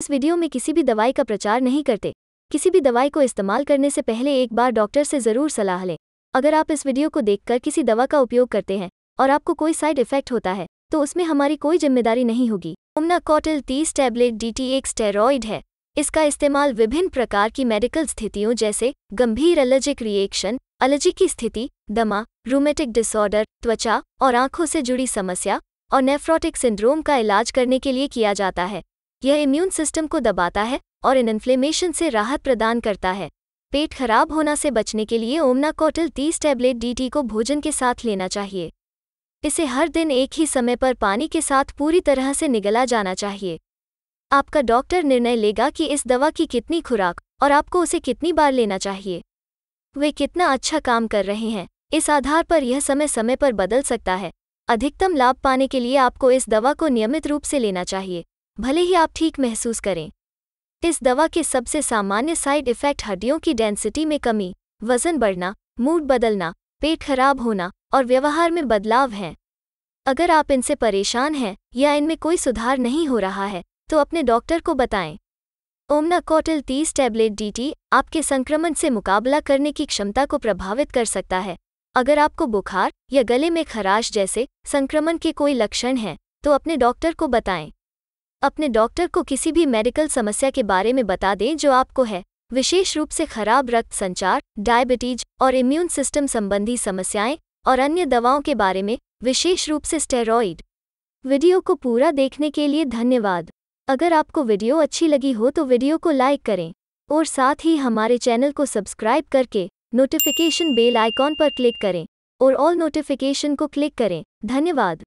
इस वीडियो में किसी भी दवाई का प्रचार नहीं करते किसी भी दवाई को इस्तेमाल करने से पहले एक बार डॉक्टर से ज़रूर सलाह लें अगर आप इस वीडियो को देखकर किसी दवा का उपयोग करते हैं और आपको कोई साइड इफेक्ट होता है तो उसमें हमारी कोई जिम्मेदारी नहीं होगी उमना कॉटल तीस टैबलेट डीटी एक स्टेरॉइड है इसका इस्तेमाल विभिन्न प्रकार की मेडिकल स्थितियों जैसे गंभीर एलर्जिक रिएक्शन एलर्जी की स्थिति दमा रूमेटिक डिसऑर्डर त्वचा और आंखों से जुड़ी समस्या और नेफ्रोटिक सिंड्रोम का इलाज करने के लिए किया जाता है यह इम्यून सिस्टम को दबाता है और इन इन्फ्लेमेशन से राहत प्रदान करता है पेट खराब होना से बचने के लिए ओमना कोटल तीस टैबलेट डीटी को भोजन के साथ लेना चाहिए इसे हर दिन एक ही समय पर पानी के साथ पूरी तरह से निगला जाना चाहिए आपका डॉक्टर निर्णय लेगा कि इस दवा की कितनी खुराक और आपको उसे कितनी बार लेना चाहिए वे कितना अच्छा काम कर रहे हैं इस आधार पर यह समय समय पर बदल सकता है अधिकतम लाभ पाने के लिए आपको इस दवा को नियमित रूप से लेना चाहिए भले ही आप ठीक महसूस करें इस दवा के सबसे सामान्य साइड इफ़ेक्ट हड्डियों की डेंसिटी में कमी वजन बढ़ना मूड बदलना पेट खराब होना और व्यवहार में बदलाव हैं अगर आप इनसे परेशान हैं या इनमें कोई सुधार नहीं हो रहा है तो अपने डॉक्टर को बताएं ओमना कॉटल 30 टैबलेट डीटी आपके संक्रमण से मुकाबला करने की क्षमता को प्रभावित कर सकता है अगर आपको बुखार या गले में खराश जैसे संक्रमण के कोई लक्षण हैं तो अपने डॉक्टर को बताएं अपने डॉक्टर को किसी भी मेडिकल समस्या के बारे में बता दें जो आपको है विशेष रूप से खराब रक्त संचार डायबिटीज और इम्यून सिस्टम संबंधी समस्याएं और अन्य दवाओं के बारे में विशेष रूप से स्टेरॉइड वीडियो को पूरा देखने के लिए धन्यवाद अगर आपको वीडियो अच्छी लगी हो तो वीडियो को लाइक करें और साथ ही हमारे चैनल को सब्सक्राइब करके नोटिफिकेशन बेल आइकॉन पर क्लिक करें और ऑल नोटिफिकेशन को क्लिक करें धन्यवाद